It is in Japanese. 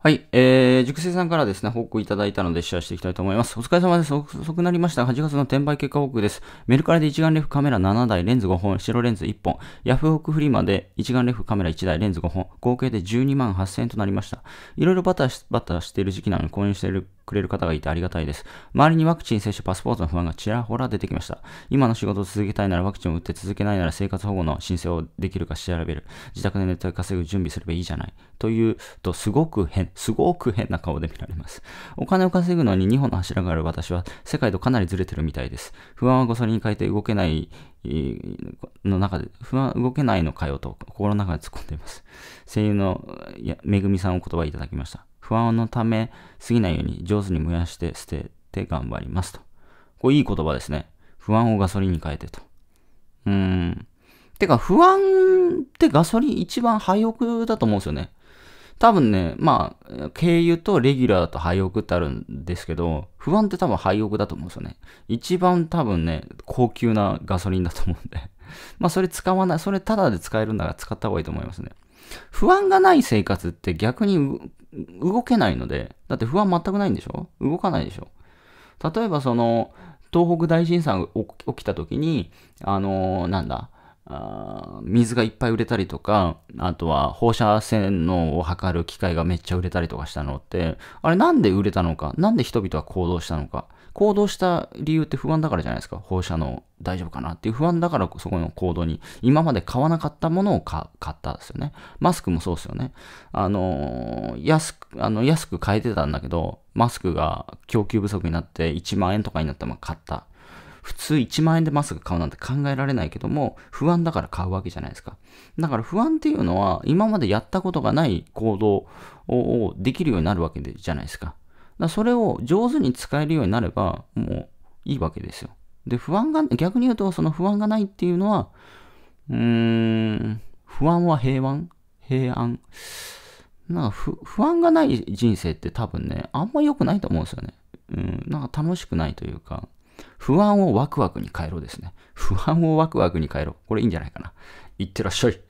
はい、えー、熟成さんからですね、報告いただいたのでシェアしていきたいと思います。お疲れ様です。遅くなりました8月の転売結果報告です。メルカリで一眼レフカメラ7台、レンズ5本、白レンズ1本、ヤフオクフリマで一眼レフカメラ1台、レンズ5本、合計で12万8000円となりました。いろいろバタバタしている時期なのに購入しているくれる方がいてありがたいです。周りにワクチン接種パスポートの不安がちらほら出てきました。今の仕事を続けたいならワクチンを打って続けないなら生活保護の申請をできるか調べる。自宅でネットで稼ぐ準備すればいいじゃない。というと、すごく変、すごく変な顔で見られます。お金を稼ぐのに2本の柱がある私は世界とかなりずれてるみたいです。不安はごそりに変えて動けないの中で、不安動けないのかよと心の中で突っ込んでいます。声優のめぐみさんお言葉いただきました。不安のためすぎないように上手に燃やして捨てて頑張りますと。これいい言葉ですね。不安をガソリンに変えてと。うーん。てか、不安ってガソリン一番廃屋だと思うんですよね。多分ね、まあ、軽油とレギュラーと廃屋ってあるんですけど、不安って多分廃屋だと思うんですよね。一番多分ね、高級なガソリンだと思うんで。まあ、それ使わない、それタダで使えるなら使った方がいいと思いますね。不安がない生活って逆に動けないので、だって不安全くないんでしょ動かないでしょ例えばその、東北大震災が起きた時に、あのー、なんだ、あ水がいっぱい売れたりとか、あとは放射線のを測る機械がめっちゃ売れたりとかしたのって、あれなんで売れたのか、なんで人々は行動したのか、行動した理由って不安だからじゃないですか。放射能大丈夫かなっていう不安だからそこの行動に、今まで買わなかったものを買ったですよね。マスクもそうですよね。あのー、安く、あの、安く買えてたんだけど、マスクが供給不足になって1万円とかになったも買った。普通1万円でマスク買うなんて考えられないけども、不安だから買うわけじゃないですか。だから不安っていうのは、今までやったことがない行動をできるようになるわけじゃないですか。だそれを上手に使えるようになれば、もういいわけですよ。で、不安が、逆に言うと、その不安がないっていうのは、うーん、不安は平安平安。なんか不不安がない人生って多分ね、あんま良くないと思うんですよね。うん、なんか楽しくないというか、不安をワクワクに変えろですね。不安をワクワクに変えろ。これいいんじゃないかな。いってらっしゃい。